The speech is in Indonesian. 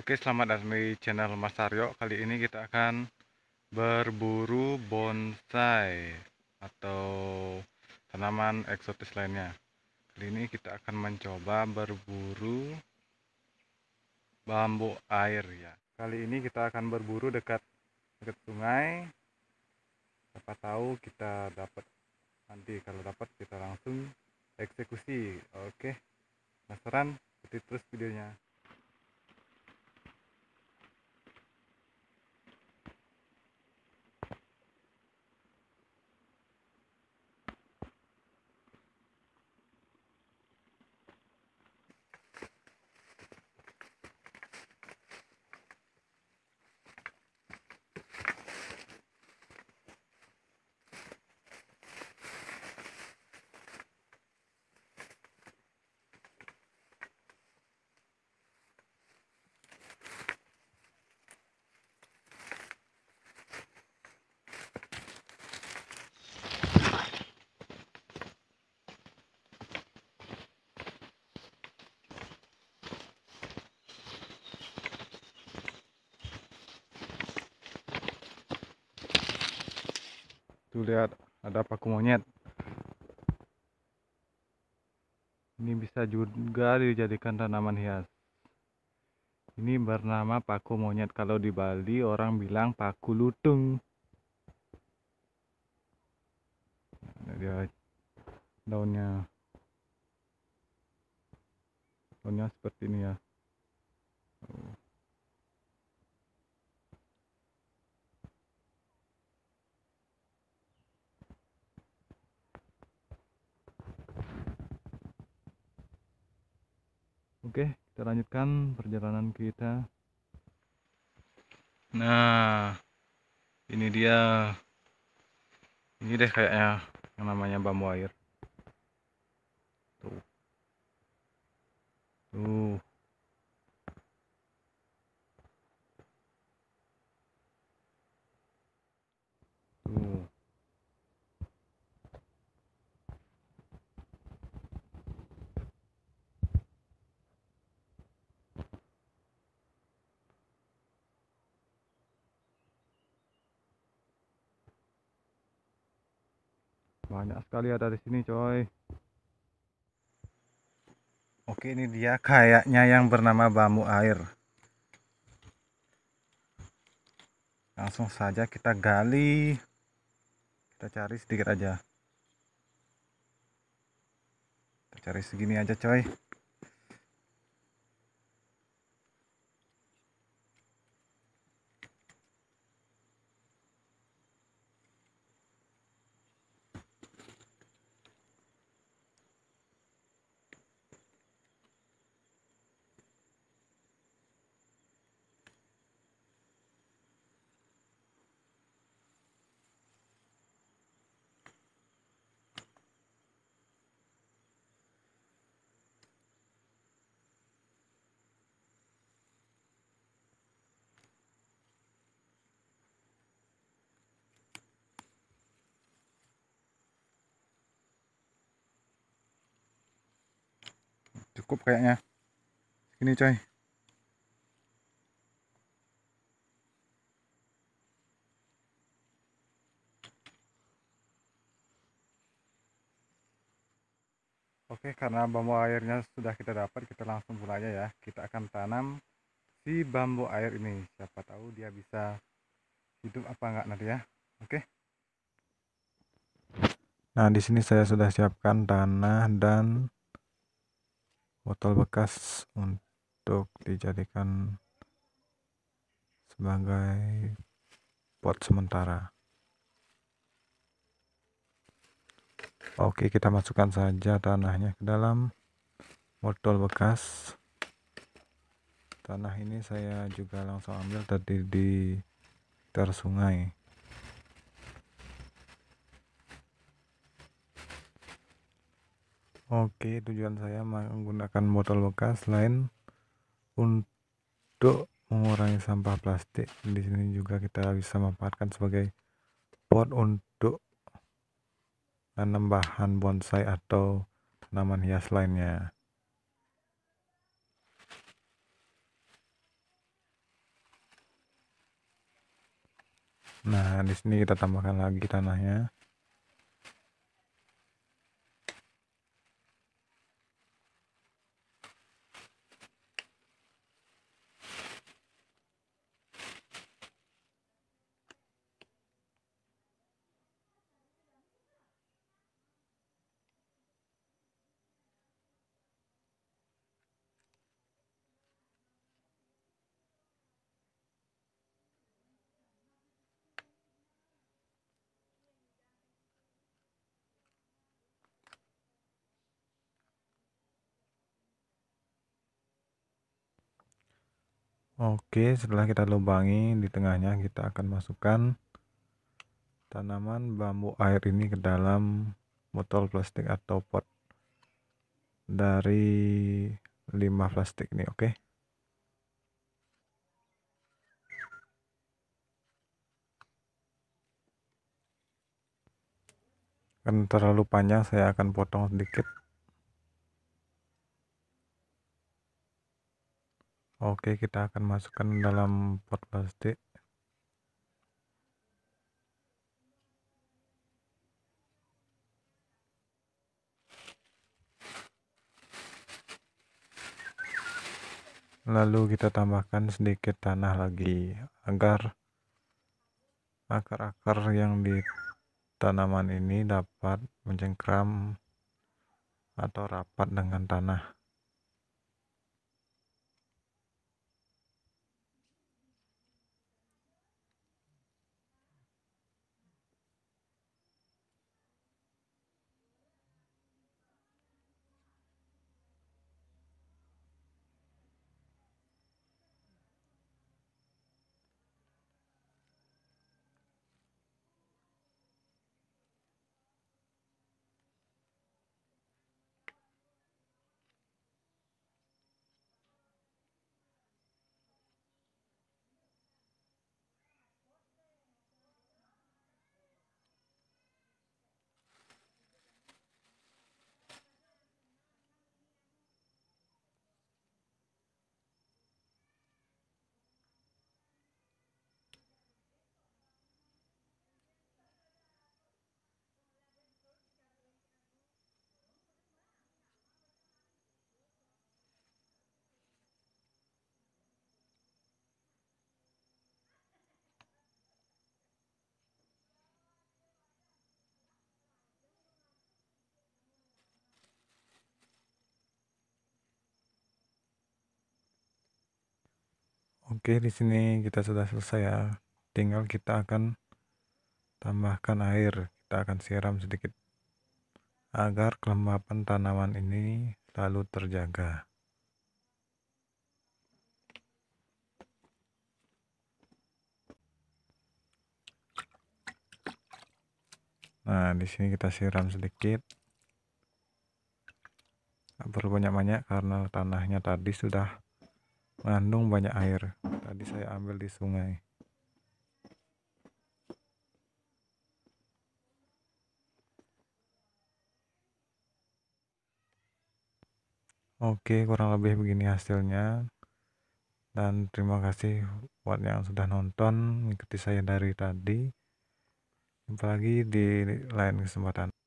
Oke selamat datang di channel Mas Taryo Kali ini kita akan berburu bonsai Atau tanaman eksotis lainnya Kali ini kita akan mencoba berburu bambu air ya Kali ini kita akan berburu dekat, dekat sungai Siapa tahu kita dapat Nanti kalau dapat kita langsung eksekusi Oke penasaran? Ikuti terus videonya tuh lihat ada paku monyet ini bisa juga dijadikan tanaman hias ini bernama paku monyet kalau di Bali orang bilang paku lutung nah, dia daunnya daunnya seperti ini ya Oke, kita lanjutkan perjalanan kita. Nah, ini dia. Ini deh kayaknya yang namanya bambu air. banyak sekali ada di sini coy oke ini dia kayaknya yang bernama bambu air langsung saja kita gali kita cari sedikit aja kita cari segini aja coy cukup kayaknya ini coy Oke, karena bambu airnya sudah kita dapat, kita langsung mulai ya. Kita akan tanam si bambu air ini. Siapa tahu dia bisa hidup apa enggak nanti ya. Oke. Nah, di sini saya sudah siapkan tanah dan botol bekas untuk dijadikan sebagai pot sementara oke kita masukkan saja tanahnya ke dalam botol bekas tanah ini saya juga langsung ambil tadi di sekitar sungai Oke, tujuan saya menggunakan botol bekas lain untuk mengurangi sampah plastik. Di sini juga kita bisa memanfaatkan sebagai pot untuk tanam bahan bonsai atau tanaman hias lainnya. Nah, di sini kita tambahkan lagi tanahnya. Oke, setelah kita lubangi di tengahnya kita akan masukkan tanaman bambu air ini ke dalam botol plastik atau pot dari lima plastik ini, oke. Karena terlalu panjang saya akan potong sedikit. Oke, kita akan masukkan dalam pot plastik. Lalu kita tambahkan sedikit tanah lagi agar akar-akar yang di tanaman ini dapat mencengkram atau rapat dengan tanah. Oke, di sini kita sudah selesai ya. Tinggal kita akan tambahkan air. Kita akan siram sedikit agar kelembapan tanaman ini selalu terjaga. Nah, di sini kita siram sedikit. Tidak perlu banyak-banyak karena tanahnya tadi sudah Bandung banyak air. Tadi saya ambil di sungai. Oke, kurang lebih begini hasilnya. Dan terima kasih buat yang sudah nonton, mengikuti saya dari tadi. Jumpa lagi di lain kesempatan.